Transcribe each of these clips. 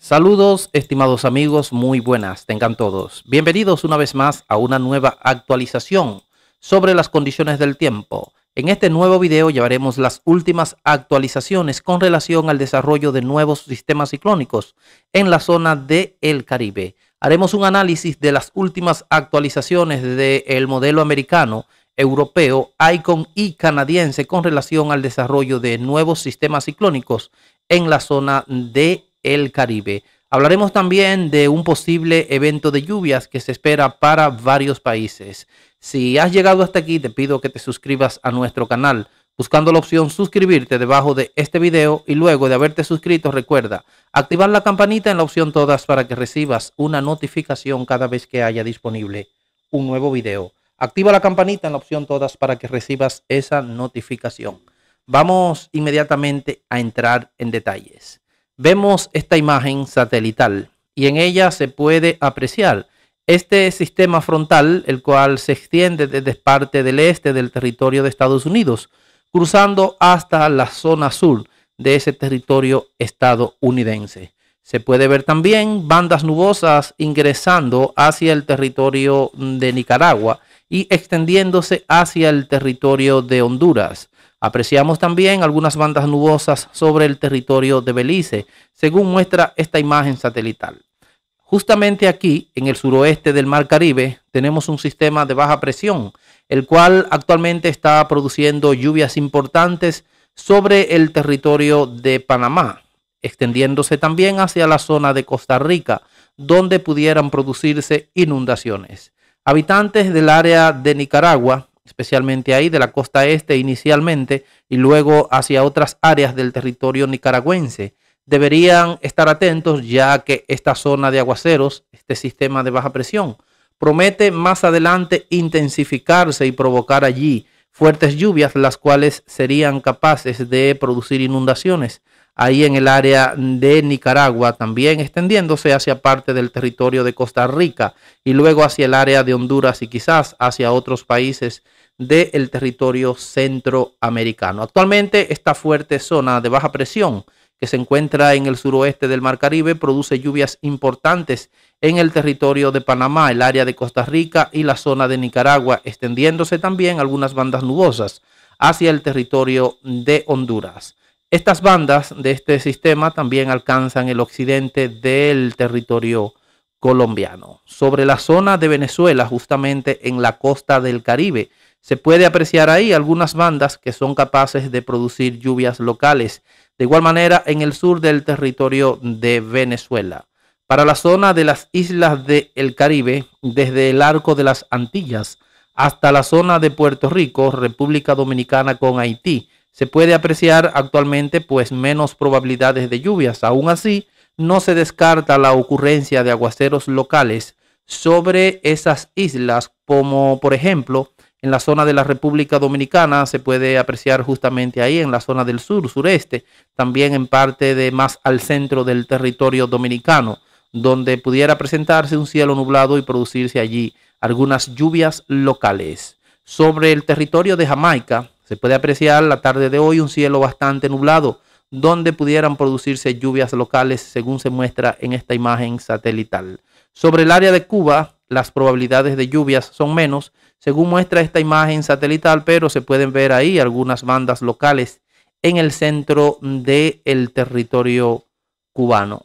Saludos, estimados amigos, muy buenas, tengan todos. Bienvenidos una vez más a una nueva actualización sobre las condiciones del tiempo. En este nuevo video llevaremos las últimas actualizaciones con relación al desarrollo de nuevos sistemas ciclónicos en la zona del el Caribe. Haremos un análisis de las últimas actualizaciones del modelo americano, europeo, ICON y canadiense con relación al desarrollo de nuevos sistemas ciclónicos en la zona del el Caribe. Hablaremos también de un posible evento de lluvias que se espera para varios países. Si has llegado hasta aquí, te pido que te suscribas a nuestro canal buscando la opción suscribirte debajo de este video y luego de haberte suscrito recuerda activar la campanita en la opción todas para que recibas una notificación cada vez que haya disponible un nuevo video. Activa la campanita en la opción todas para que recibas esa notificación. Vamos inmediatamente a entrar en detalles. Vemos esta imagen satelital y en ella se puede apreciar este sistema frontal, el cual se extiende desde parte del este del territorio de Estados Unidos, cruzando hasta la zona sur de ese territorio estadounidense. Se puede ver también bandas nubosas ingresando hacia el territorio de Nicaragua y extendiéndose hacia el territorio de Honduras. Apreciamos también algunas bandas nubosas sobre el territorio de Belice, según muestra esta imagen satelital. Justamente aquí, en el suroeste del Mar Caribe, tenemos un sistema de baja presión, el cual actualmente está produciendo lluvias importantes sobre el territorio de Panamá, extendiéndose también hacia la zona de Costa Rica, donde pudieran producirse inundaciones. Habitantes del área de Nicaragua especialmente ahí de la costa este inicialmente y luego hacia otras áreas del territorio nicaragüense. Deberían estar atentos ya que esta zona de aguaceros, este sistema de baja presión, promete más adelante intensificarse y provocar allí fuertes lluvias, las cuales serían capaces de producir inundaciones ahí en el área de Nicaragua, también extendiéndose hacia parte del territorio de Costa Rica y luego hacia el área de Honduras y quizás hacia otros países del territorio centroamericano. Actualmente esta fuerte zona de baja presión que se encuentra en el suroeste del Mar Caribe produce lluvias importantes en el territorio de Panamá, el área de Costa Rica y la zona de Nicaragua, extendiéndose también algunas bandas nubosas hacia el territorio de Honduras. Estas bandas de este sistema también alcanzan el occidente del territorio colombiano. Sobre la zona de Venezuela, justamente en la costa del Caribe, se puede apreciar ahí algunas bandas que son capaces de producir lluvias locales, de igual manera en el sur del territorio de Venezuela. Para la zona de las islas del Caribe, desde el arco de las Antillas hasta la zona de Puerto Rico, República Dominicana con Haití, se puede apreciar actualmente pues menos probabilidades de lluvias. Aún así, no se descarta la ocurrencia de aguaceros locales sobre esas islas, como por ejemplo en la zona de la República Dominicana, se puede apreciar justamente ahí, en la zona del sur, sureste, también en parte de más al centro del territorio dominicano, donde pudiera presentarse un cielo nublado y producirse allí algunas lluvias locales. Sobre el territorio de Jamaica, se puede apreciar la tarde de hoy un cielo bastante nublado, donde pudieran producirse lluvias locales, según se muestra en esta imagen satelital. Sobre el área de Cuba, las probabilidades de lluvias son menos, según muestra esta imagen satelital, pero se pueden ver ahí algunas bandas locales en el centro del territorio cubano.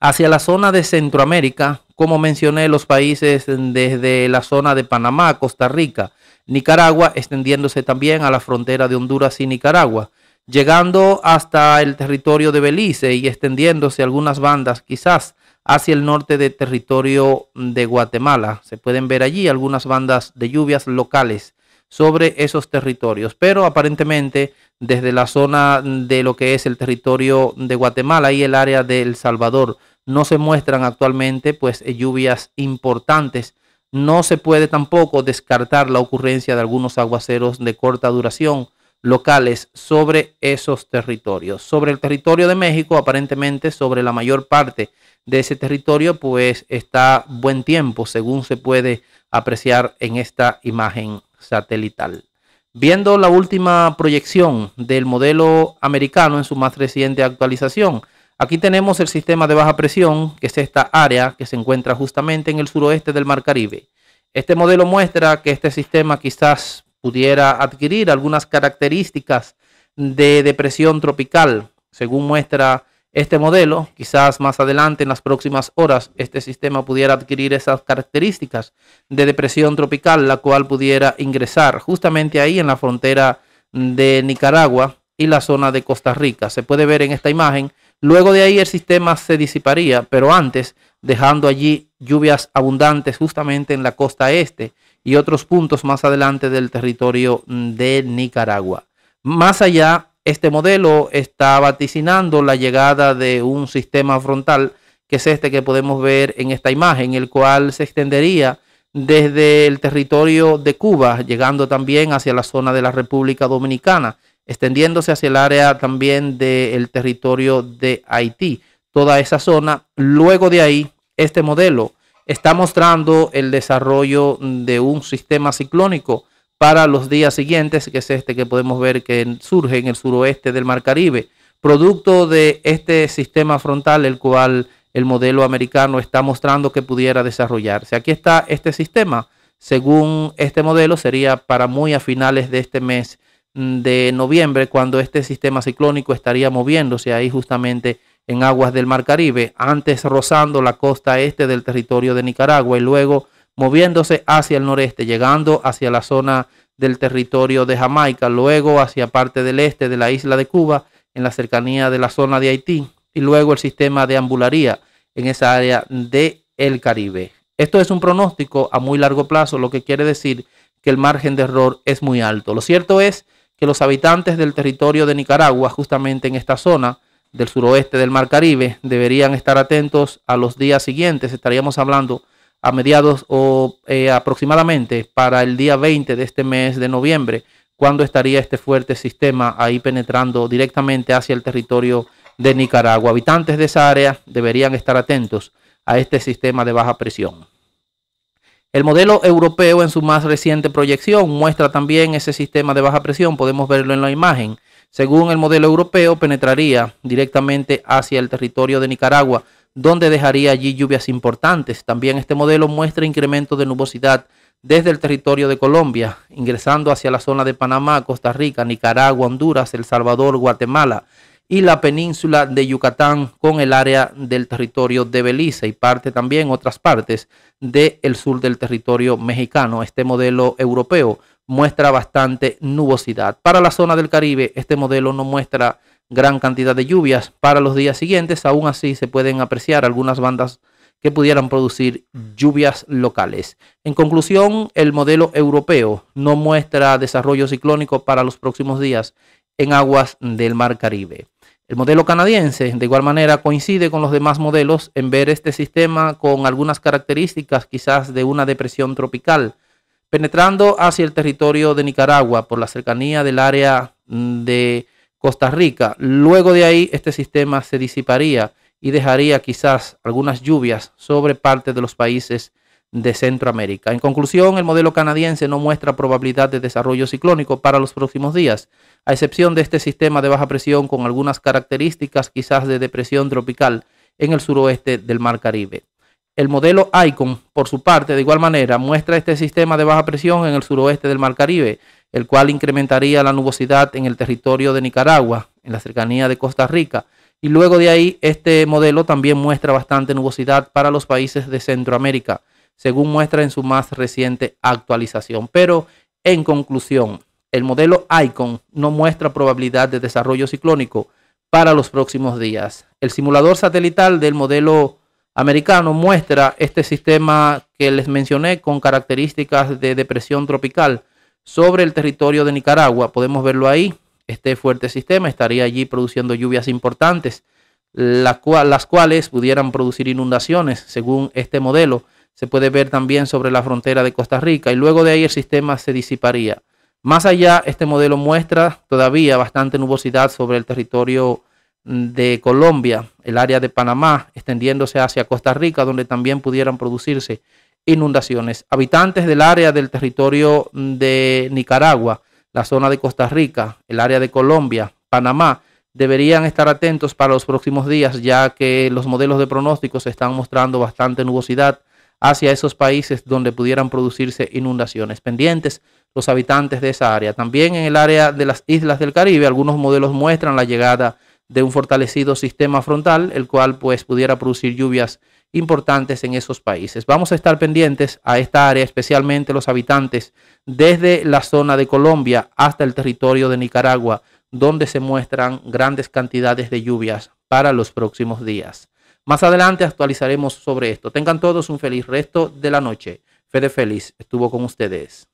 Hacia la zona de Centroamérica, como mencioné, los países desde la zona de Panamá, Costa Rica, Nicaragua, extendiéndose también a la frontera de Honduras y Nicaragua, llegando hasta el territorio de Belice y extendiéndose algunas bandas quizás hacia el norte del territorio de Guatemala. Se pueden ver allí algunas bandas de lluvias locales sobre esos territorios, pero aparentemente desde la zona de lo que es el territorio de Guatemala y el área de El Salvador no se muestran actualmente pues eh, lluvias importantes. No se puede tampoco descartar la ocurrencia de algunos aguaceros de corta duración locales sobre esos territorios. Sobre el territorio de México, aparentemente sobre la mayor parte de ese territorio, pues está buen tiempo, según se puede apreciar en esta imagen satelital. Viendo la última proyección del modelo americano en su más reciente actualización, aquí tenemos el sistema de baja presión, que es esta área que se encuentra justamente en el suroeste del Mar Caribe. Este modelo muestra que este sistema quizás pudiera adquirir algunas características de depresión tropical, según muestra este modelo. Quizás más adelante, en las próximas horas, este sistema pudiera adquirir esas características de depresión tropical, la cual pudiera ingresar justamente ahí en la frontera de Nicaragua y la zona de Costa Rica. Se puede ver en esta imagen. Luego de ahí el sistema se disiparía, pero antes dejando allí lluvias abundantes justamente en la costa este y otros puntos más adelante del territorio de Nicaragua. Más allá, este modelo está vaticinando la llegada de un sistema frontal, que es este que podemos ver en esta imagen, el cual se extendería desde el territorio de Cuba, llegando también hacia la zona de la República Dominicana, extendiéndose hacia el área también del territorio de Haití, toda esa zona. Luego de ahí, este modelo está mostrando el desarrollo de un sistema ciclónico para los días siguientes, que es este que podemos ver que surge en el suroeste del Mar Caribe, producto de este sistema frontal, el cual el modelo americano está mostrando que pudiera desarrollarse. Aquí está este sistema. Según este modelo, sería para muy a finales de este mes mm, de noviembre, cuando este sistema ciclónico estaría moviéndose ahí justamente en aguas del Mar Caribe, antes rozando la costa este del territorio de Nicaragua y luego moviéndose hacia el noreste, llegando hacia la zona del territorio de Jamaica, luego hacia parte del este de la isla de Cuba, en la cercanía de la zona de Haití, y luego el sistema de ambularía en esa área del el Caribe. Esto es un pronóstico a muy largo plazo, lo que quiere decir que el margen de error es muy alto. Lo cierto es que los habitantes del territorio de Nicaragua, justamente en esta zona, del suroeste del Mar Caribe. Deberían estar atentos a los días siguientes. Estaríamos hablando a mediados o eh, aproximadamente para el día 20 de este mes de noviembre, cuando estaría este fuerte sistema ahí penetrando directamente hacia el territorio de Nicaragua. Habitantes de esa área deberían estar atentos a este sistema de baja presión. El modelo europeo en su más reciente proyección muestra también ese sistema de baja presión, podemos verlo en la imagen. Según el modelo europeo, penetraría directamente hacia el territorio de Nicaragua, donde dejaría allí lluvias importantes. También este modelo muestra incremento de nubosidad desde el territorio de Colombia, ingresando hacia la zona de Panamá, Costa Rica, Nicaragua, Honduras, El Salvador, Guatemala y la península de Yucatán con el área del territorio de Belice y parte también otras partes del sur del territorio mexicano. Este modelo europeo muestra bastante nubosidad. Para la zona del Caribe, este modelo no muestra gran cantidad de lluvias para los días siguientes, aún así se pueden apreciar algunas bandas que pudieran producir lluvias locales. En conclusión, el modelo europeo no muestra desarrollo ciclónico para los próximos días en aguas del Mar Caribe. El modelo canadiense, de igual manera, coincide con los demás modelos en ver este sistema con algunas características quizás de una depresión tropical, Penetrando hacia el territorio de Nicaragua por la cercanía del área mm, de Costa Rica, luego de ahí este sistema se disiparía y dejaría quizás algunas lluvias sobre parte de los países de Centroamérica. En conclusión, el modelo canadiense no muestra probabilidad de desarrollo ciclónico para los próximos días, a excepción de este sistema de baja presión con algunas características quizás de depresión tropical en el suroeste del Mar Caribe. El modelo ICON, por su parte, de igual manera, muestra este sistema de baja presión en el suroeste del Mar Caribe, el cual incrementaría la nubosidad en el territorio de Nicaragua, en la cercanía de Costa Rica. Y luego de ahí, este modelo también muestra bastante nubosidad para los países de Centroamérica, según muestra en su más reciente actualización. Pero, en conclusión, el modelo ICON no muestra probabilidad de desarrollo ciclónico para los próximos días. El simulador satelital del modelo americano muestra este sistema que les mencioné con características de depresión tropical sobre el territorio de Nicaragua. Podemos verlo ahí. Este fuerte sistema estaría allí produciendo lluvias importantes, las cuales pudieran producir inundaciones según este modelo. Se puede ver también sobre la frontera de Costa Rica y luego de ahí el sistema se disiparía. Más allá, este modelo muestra todavía bastante nubosidad sobre el territorio de Colombia, el área de Panamá, extendiéndose hacia Costa Rica, donde también pudieran producirse inundaciones. Habitantes del área del territorio de Nicaragua, la zona de Costa Rica, el área de Colombia, Panamá, deberían estar atentos para los próximos días, ya que los modelos de pronósticos están mostrando bastante nubosidad hacia esos países donde pudieran producirse inundaciones. Pendientes los habitantes de esa área. También en el área de las islas del Caribe, algunos modelos muestran la llegada de un fortalecido sistema frontal, el cual pues pudiera producir lluvias importantes en esos países. Vamos a estar pendientes a esta área, especialmente los habitantes desde la zona de Colombia hasta el territorio de Nicaragua, donde se muestran grandes cantidades de lluvias para los próximos días. Más adelante actualizaremos sobre esto. Tengan todos un feliz resto de la noche. Fede Feliz estuvo con ustedes.